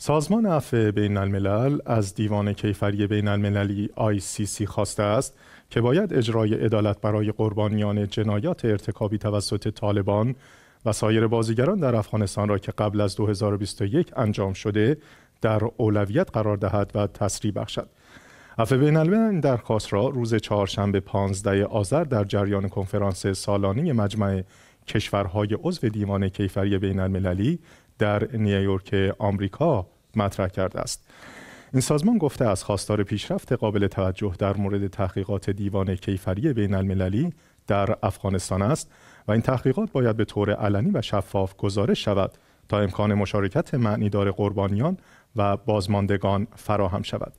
سازمان عفو بین الملل از دیوان کیفری بین المللی ICC خواسته است که باید اجرای عدالت برای قربانیان جنایات ارتکابی توسط طالبان و سایر بازیگران در افغانستان را که قبل از 2021 انجام شده در اولویت قرار دهد و تسریع بخشد. عفو بین این درخواست را روز چهارشنبه 15 آذر در جریان کنفرانس سالانه مجمع کشورهای عضو دیوان کیفری بین المللی در نیویورک آمریکا مطرح کرده است این سازمان گفته از خواستار پیشرفت قابل توجه در مورد تحقیقات دیوان کیفری بین المللی در افغانستان است و این تحقیقات باید به طور علنی و شفاف گزارش شود تا امکان مشارکت معنیدار قربانیان و بازماندگان فراهم شود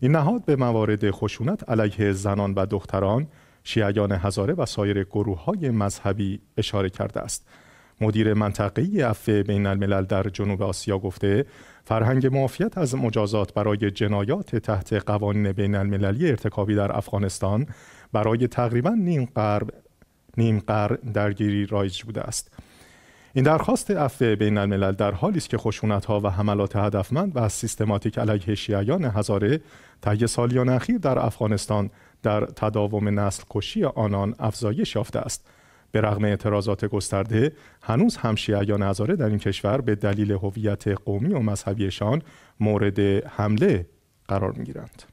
این نهاد به موارد خشونت علیه زنان و دختران شیعیان هزاره و سایر گروه های مذهبی اشاره کرده است مدیر منطقه عفه بین الملل در جنوب آسیا گفته فرهنگ معافیت از مجازات برای جنایات تحت قوانین بین المللی ارتکابی در افغانستان برای تقریبا نیم قرن نیم درگیری رایج بوده است این درخواست عفه بین الملل در حالی است که خشونت ها و حملات هدفمند و سیستماتیک علیه شیعیان هزاره طی سالیان اخیر در افغانستان در تداوم نسل کشی آنان افزایش یافته است به رغم اعتراضات گسترده هنوز هم شیعه یا در این کشور به دلیل هویت قومی و مذهبیشان مورد حمله قرار می